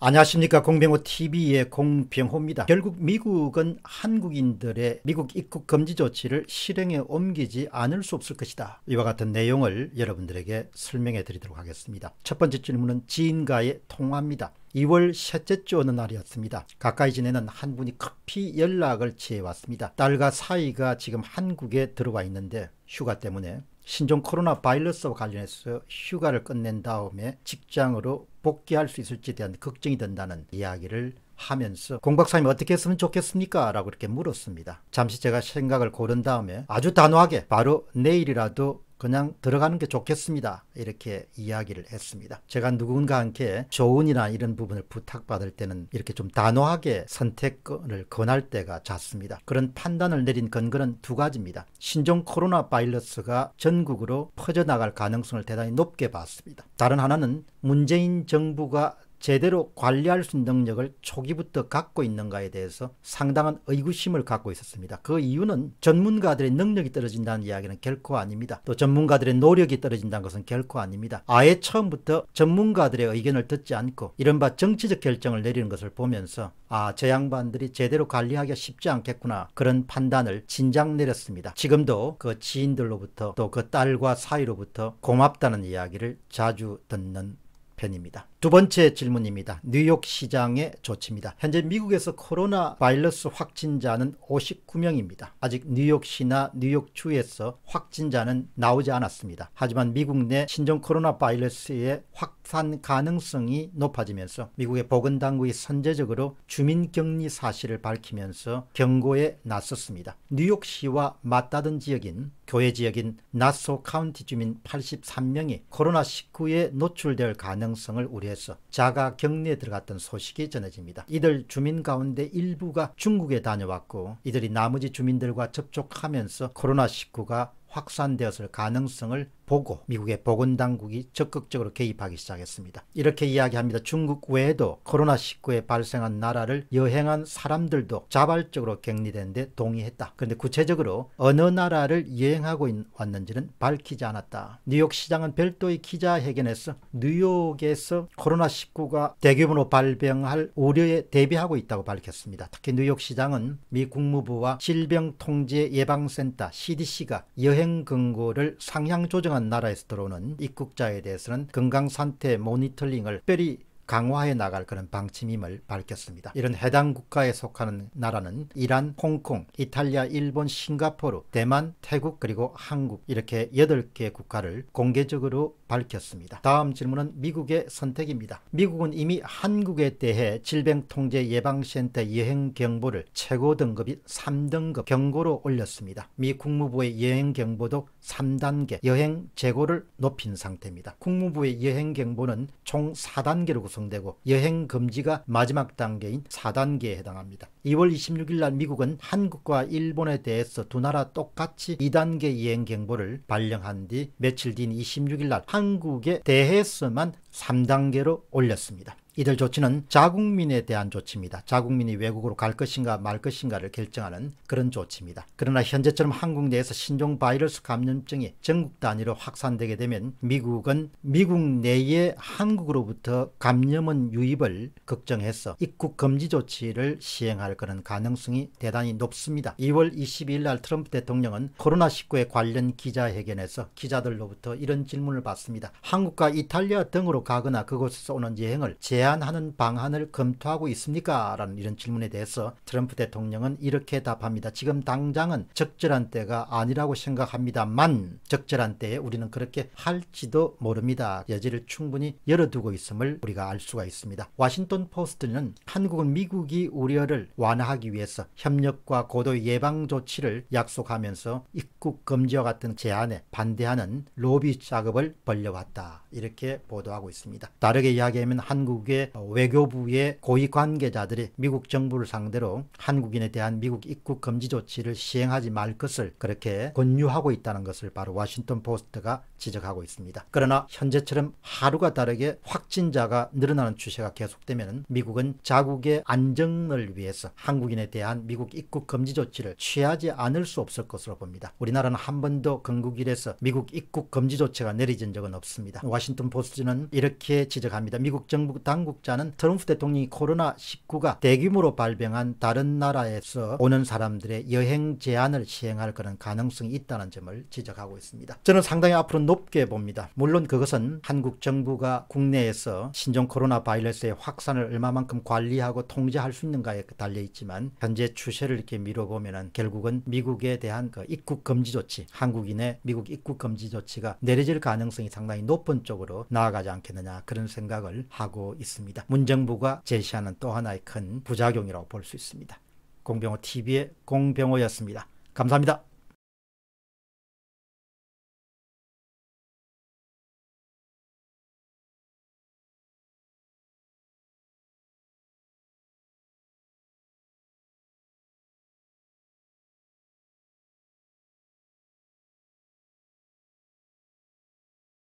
안녕하십니까 공병호 TV의 공병호입니다. 결국 미국은 한국인들의 미국 입국 금지 조치를 실행에 옮기지 않을 수 없을 것이다. 이와 같은 내용을 여러분들에게 설명해 드리도록 하겠습니다. 첫 번째 질문은 지인과의 통화입니다. 2월 셋째 주 어느 날이었습니다. 가까이 지내는 한 분이 급히 연락을 취해왔습니다. 딸과 사이가 지금 한국에 들어와 있는데 휴가 때문에 신종 코로나 바이러스와 관련해서 휴가를 끝낸 다음에 직장으로 복귀할 수 있을지에 대한 걱정이 된다는 이야기를 하면서 공 박사님 어떻게 했으면 좋겠습니까? 라고 이렇게 물었습니다. 잠시 제가 생각을 고른 다음에 아주 단호하게 바로 내일이라도 그냥 들어가는 게 좋겠습니다. 이렇게 이야기를 했습니다. 제가 누군가 함께 조언이나 이런 부분을 부탁받을 때는 이렇게 좀 단호하게 선택권을 권할 때가 잦습니다. 그런 판단을 내린 근거는 두 가지입니다. 신종 코로나 바이러스가 전국으로 퍼져나갈 가능성을 대단히 높게 봤습니다. 다른 하나는 문재인 정부가 제대로 관리할 수 있는 능력을 초기부터 갖고 있는가에 대해서 상당한 의구심을 갖고 있었습니다. 그 이유는 전문가들의 능력이 떨어진다는 이야기는 결코 아닙니다. 또 전문가들의 노력이 떨어진다는 것은 결코 아닙니다. 아예 처음부터 전문가들의 의견을 듣지 않고 이른바 정치적 결정을 내리는 것을 보면서 아, 저 양반들이 제대로 관리하기가 쉽지 않겠구나. 그런 판단을 진작 내렸습니다. 지금도 그 지인들로부터 또 그 딸과 사이로부터 고맙다는 이야기를 자주 듣는 편입니다. 두 번째 질문입니다. 뉴욕 시장의 조치입니다. 현재 미국에서 코로나 바이러스 확진자는 59명입니다. 아직 뉴욕시나 뉴욕주에서 확진자는 나오지 않았습니다. 하지만 미국 내 신종 코로나 바이러스의 확산 가능성이 높아지면서 미국의 보건당국이 선제적으로 주민격리 사실을 밝히면서 경고에 나섰습니다. 뉴욕시와 맞닿은 지역인 교외 지역인 나소 카운티 주민 83명이 코로나19에 노출될 가능성을 우려 니다 위해서 자가 격리에 들어갔던 소식이 전해집니다. 이들 주민 가운데 일부가 중국에 다녀왔고 이들이 나머지 주민들과 접촉하면서 코로나19가 확산되었을 가능성을 보고 미국의 보건당국이 적극적으로 개입하기 시작했습니다. 이렇게 이야기합니다. 중국 외에도 코로나19에 발생한 나라를 여행한 사람들도 자발적으로 격리된데 동의했다. 그런데 구체적으로 어느 나라를 여행하고 왔는지는 밝히지 않았다. 뉴욕 시장은 별도의 기자회견에서 뉴욕에서 코로나19가 대규모로 발병할 우려에 대비하고 있다고 밝혔습니다. 특히 뉴욕 시장은 미 국무부와 질병통제예방센터 CDC가 여행 근거를 상향 조정한 다양 나라에서 들어오는 입국자에 대해서는 건강 상태 모니터링을 특별히 강화해 나갈 그런 방침임을 밝혔습니다. 이런 해당 국가에 속하는 나라는 이란, 홍콩, 이탈리아, 일본, 싱가포르, 대만, 태국 그리고 한국 이렇게 8개 국가를 공개적으로 밝혔습니다. 다음 질문은 미국의 선택입니다. 미국은 이미 한국에 대해 질병통제예방센터 여행경보를 최고 등급인 3등급 경고로 올렸습니다. 미 국무부의 여행경보도 3단계 여행 재고를 높인 상태입니다. 국무부의 여행경보는 총 4단계로 구성 작성되고 여행 금지가 마지막 단계인 4단계에 해당합니다. 2월 26일 날 미국은 한국과 일본에 대해서 두 나라 똑같이 2단계 이행 경보를 발령한 뒤 며칠 뒤인 26일 날 한국에 대해서만 3단계로 올렸습니다. 이들 조치는 자국민에 대한 조치입니다. 자국민이 외국으로 갈 것인가 말 것인가를 결정하는 그런 조치입니다. 그러나 현재처럼 한국 내에서 신종 바이러스 감염증이 전국 단위로 확산되게 되면 미국은 미국 내에 한국으로부터 감염원 유입을 걱정해서 입국 금지 조치를 시행할 그런 가능성이 대단히 높습니다. 2월 22일 날 트럼프 대통령은 코로나19에 관련 기자회견에서 기자들로부터 이런 질문을 받습니다. 한국과 이탈리아 등으로 여행으로 가거나 그곳에서 오는 여행을 제한하는 방안을 검토하고 있습니까? 라는 이런 질문에 대해서 트럼프 대통령은 이렇게 답합니다. 지금 당장은 적절한 때가 아니라고 생각합니다만 적절한 때에 우리는 그렇게 할지도 모릅니다. 여지를 충분히 열어두고 있음을 우리가 알 수가 있습니다. 와싱턴 포스트는 한국은 미국이 우려를 완화하기 위해서 협력과 고도 예방 조치를 약속하면서 입국 금지와 같은 제안에 반대하는 로비 작업을 벌려왔다. 이렇게 보도하고 하고 있습니다. 다르게 이야기하면 한국의 외교부의 고위 관계자들이 미국 정부를 상대로 한국인에 대한 미국 입국 금지 조치를 시행하지 말 것을 그렇게 권유하고 있다는 것을 바로 워싱턴 포스트가 지적하고 있습니다. 그러나 현재처럼 하루가 다르게 확진자가 늘어나는 추세가 계속되면 미국은 자국의 안정을 위해서 한국인에 대한 미국 입국 금지 조치를 취하지 않을 수 없을 것으로 봅니다. 우리나라는 한 번도 건국 이래서 미국 입국 금지 조치가 내려진 적은 없습니다. 워싱턴 포스트는 이렇게 지적합니다. 미국 정부 당국자는 트럼프 대통령이 코로나19가 대규모로 발병한 다른 나라에서 오는 사람들의 여행 제한을 시행할 그런 가능성이 있다는 점을 지적하고 있습니다. 저는 상당히 앞으로 높게 봅니다. 물론 그것은 한국 정부가 국내에서 신종 코로나 바이러스의 확산을 얼마만큼 관리하고 통제할 수 있는가에 달려 있지만 현재 추세를 이렇게 미뤄보면 결국은 미국에 대한 그 입국 금지 조치, 한국인의 미국 입국 금지 조치가 내려질 가능성이 상당히 높은 쪽으로 나아가지 않겠. 않겠느냐 그런 생각을 하고 있습니다. 문정부가 제시하는 또 하나의 큰 부작용이라고 볼 수 있습니다. 공병호 TV의 공병호였습니다. 감사합니다.